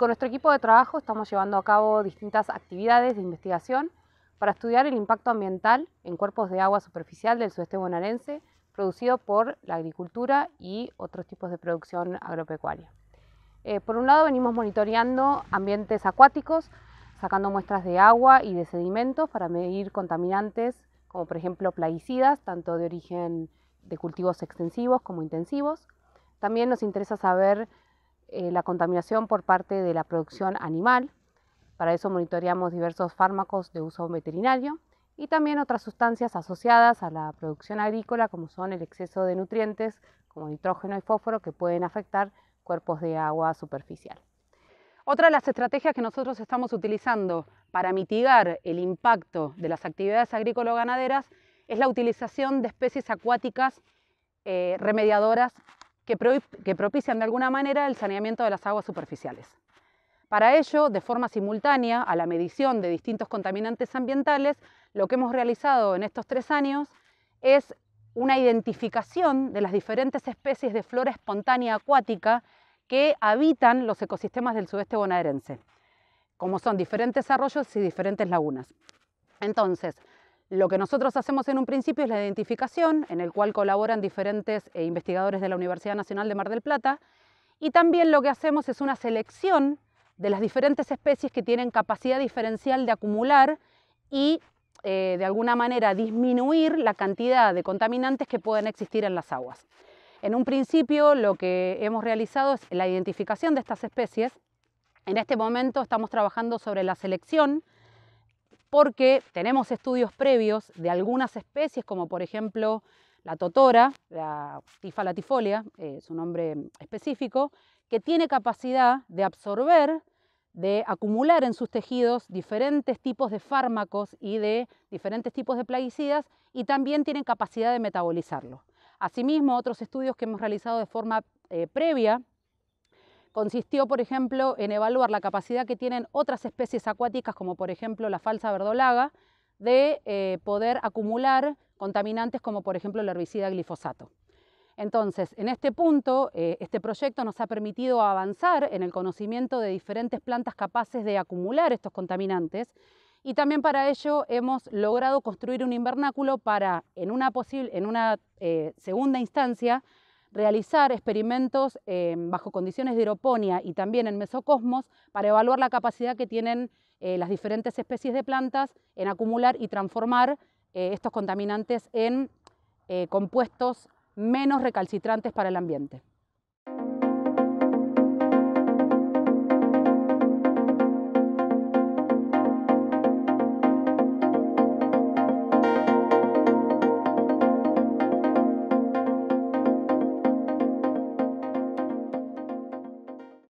Con nuestro equipo de trabajo estamos llevando a cabo distintas actividades de investigación para estudiar el impacto ambiental en cuerpos de agua superficial del sudeste bonaerense producido por la agricultura y otros tipos de producción agropecuaria. Eh, por un lado venimos monitoreando ambientes acuáticos, sacando muestras de agua y de sedimentos para medir contaminantes como por ejemplo plaguicidas, tanto de origen de cultivos extensivos como intensivos. También nos interesa saber eh, la contaminación por parte de la producción animal. Para eso monitoreamos diversos fármacos de uso veterinario y también otras sustancias asociadas a la producción agrícola, como son el exceso de nutrientes como nitrógeno y fósforo, que pueden afectar cuerpos de agua superficial. Otra de las estrategias que nosotros estamos utilizando para mitigar el impacto de las actividades agrícolas ganaderas es la utilización de especies acuáticas eh, remediadoras que, propician de alguna manera el saneamiento de las aguas superficiales. Para ello, de forma simultánea a la medición de distintos contaminantes ambientales, lo que hemos realizado en estos tres años es una identificación de las diferentes especies de flora espontánea acuática que habitan los ecosistemas del sudeste bonaerense, como son diferentes arroyos y diferentes lagunas. Entonces, lo que nosotros hacemos en un principio es la identificación, en el cual colaboran diferentes eh, investigadores de la Universidad Nacional de Mar del Plata, y también lo que hacemos es una selección de las diferentes especies que tienen capacidad diferencial de acumular y eh, de alguna manera disminuir la cantidad de contaminantes que pueden existir en las aguas. En un principio lo que hemos realizado es la identificación de estas especies. En este momento estamos trabajando sobre la selección, porque tenemos estudios previos de algunas especies, como por ejemplo la totora, la tifa latifolia, eh, su nombre específico, que tiene capacidad de absorber, de acumular en sus tejidos diferentes tipos de fármacos y de diferentes tipos de plaguicidas y también tienen capacidad de metabolizarlos. Asimismo, otros estudios que hemos realizado de forma eh, previa Consistió, por ejemplo, en evaluar la capacidad que tienen otras especies acuáticas, como por ejemplo la falsa verdolaga, de eh, poder acumular contaminantes como por ejemplo el herbicida glifosato. Entonces, en este punto, eh, este proyecto nos ha permitido avanzar en el conocimiento de diferentes plantas capaces de acumular estos contaminantes y también para ello hemos logrado construir un invernáculo para, en una, eh, segunda instancia, realizar experimentos eh, bajo condiciones de hidroponía y también en mesocosmos para evaluar la capacidad que tienen eh, las diferentes especies de plantas en acumular y transformar eh, estos contaminantes en compuestos menos recalcitrantes para el ambiente.